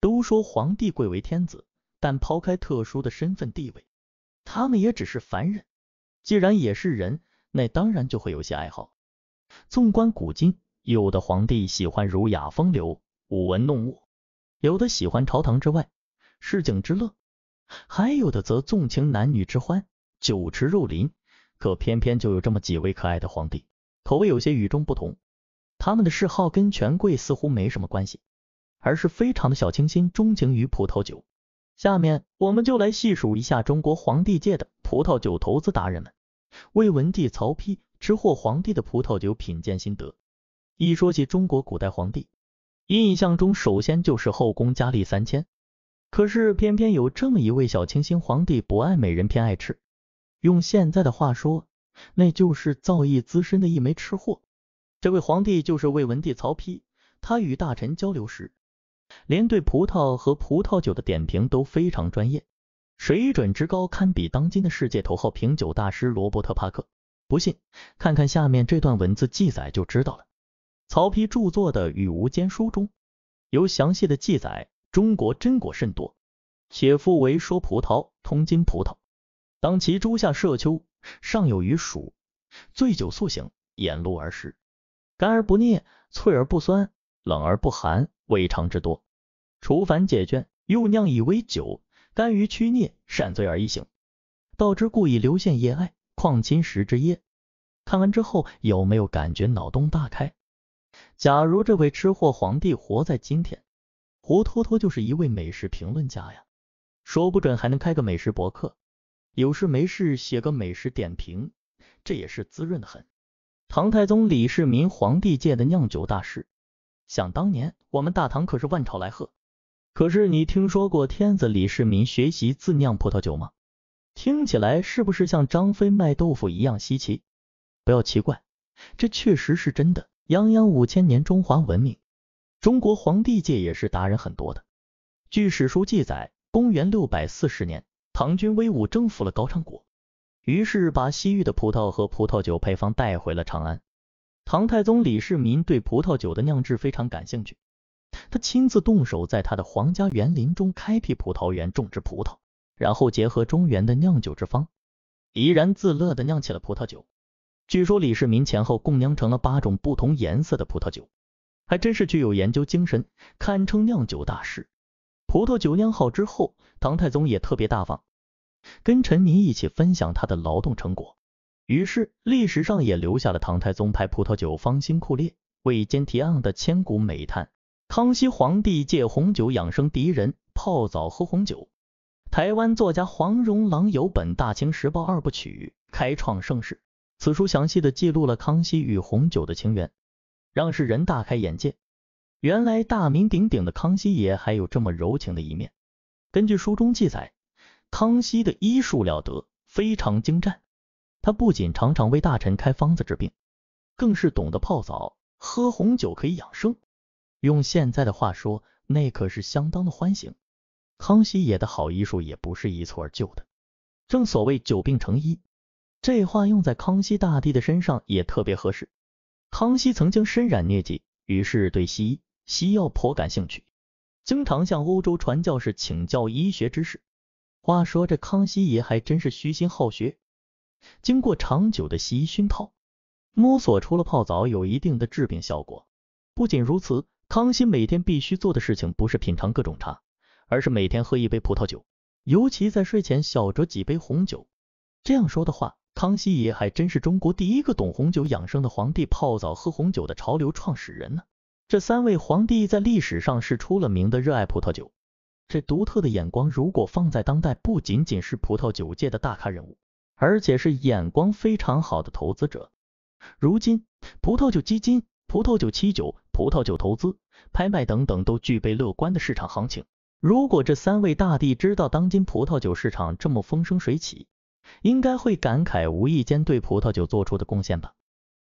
都说皇帝贵为天子，但抛开特殊的身份地位，他们也只是凡人。既然也是人，那当然就会有些爱好。纵观古今，有的皇帝喜欢儒雅风流、舞文弄墨，有的喜欢朝堂之外市井之乐，还有的则纵情男女之欢、酒池肉林。可偏偏就有这么几位可爱的皇帝，口味有些与众不同，他们的嗜好跟权贵似乎没什么关系。而是非常的小清新，钟情于葡萄酒。下面我们就来细数一下中国皇帝界的葡萄酒投资达人们。魏文帝曹丕，吃货皇帝的葡萄酒品鉴心得。一说起中国古代皇帝，印象中首先就是后宫佳丽三千，可是偏偏有这么一位小清新皇帝，不爱美人，偏爱吃。用现在的话说，那就是造诣资深的一枚吃货。这位皇帝就是魏文帝曹丕，他与大臣交流时。连对葡萄和葡萄酒的点评都非常专业，水准之高堪比当今的世界头号品酒大师罗伯特·帕克。不信，看看下面这段文字记载就知道了。曹丕著作的《与吾间书中，有详细的记载：中国真果甚多，且复为说葡萄，通今葡萄，当其诸夏射秋，尚有余暑，醉酒宿醒，眼露而食，甘而不腻，脆而不酸。冷而不寒，味尝之多，除烦解倦，又酿以微酒，甘于屈孽，善醉而易醒。道之故以流现业爱，况侵石之业？看完之后有没有感觉脑洞大开？假如这位吃货皇帝活在今天，活脱脱就是一位美食评论家呀，说不准还能开个美食博客，有事没事写个美食点评，这也是滋润的很。唐太宗李世民皇帝界的酿酒大师。想当年，我们大唐可是万朝来贺。可是你听说过天子李世民学习自酿葡萄酒吗？听起来是不是像张飞卖豆腐一样稀奇？不要奇怪，这确实是真的。泱泱五千年中华文明，中国皇帝界也是达人很多的。据史书记载，公元六百四十年，唐军威武征服了高昌国，于是把西域的葡萄和葡萄酒配方带回了长安。唐太宗李世民对葡萄酒的酿制非常感兴趣，他亲自动手在他的皇家园林中开辟葡萄园，种植葡萄，然后结合中原的酿酒之方，怡然自乐的酿起了葡萄酒。据说李世民前后共酿成了八种不同颜色的葡萄酒，还真是具有研究精神，堪称酿酒大师。葡萄酒酿好之后，唐太宗也特别大方，跟臣民一起分享他的劳动成果。于是，历史上也留下了唐太宗拍葡萄酒芳心库烈，为奸提昂的千古美谈。康熙皇帝借红酒养生，敌人，泡澡喝红酒。台湾作家黄荣郎有本《大清时报二部曲》，开创盛世。此书详细的记录了康熙与红酒的情缘，让世人大开眼界。原来大名鼎鼎的康熙爷还有这么柔情的一面。根据书中记载，康熙的医术了得，非常精湛。他不仅常常为大臣开方子治病，更是懂得泡澡、喝红酒可以养生。用现在的话说，那可是相当的欢喜。康熙爷的好医术也不是一蹴而就的，正所谓久病成医，这话用在康熙大帝的身上也特别合适。康熙曾经身染疟疾，于是对西医、西药颇感兴趣，经常向欧洲传教士请教医学知识。话说这康熙爷还真是虚心好学。经过长久的西医熏陶，摸索出了泡澡有一定的治病效果。不仅如此，康熙每天必须做的事情不是品尝各种茶，而是每天喝一杯葡萄酒，尤其在睡前小酌几杯红酒。这样说的话，康熙爷还真是中国第一个懂红酒养生的皇帝，泡澡喝红酒的潮流创始人呢。这三位皇帝在历史上是出了名的热爱葡萄酒，这独特的眼光如果放在当代，不仅仅是葡萄酒界的大咖人物。而且是眼光非常好的投资者。如今，葡萄酒基金、葡萄酒七九、葡萄酒投资、拍卖等等，都具备乐观的市场行情。如果这三位大帝知道当今葡萄酒市场这么风生水起，应该会感慨无意间对葡萄酒做出的贡献吧。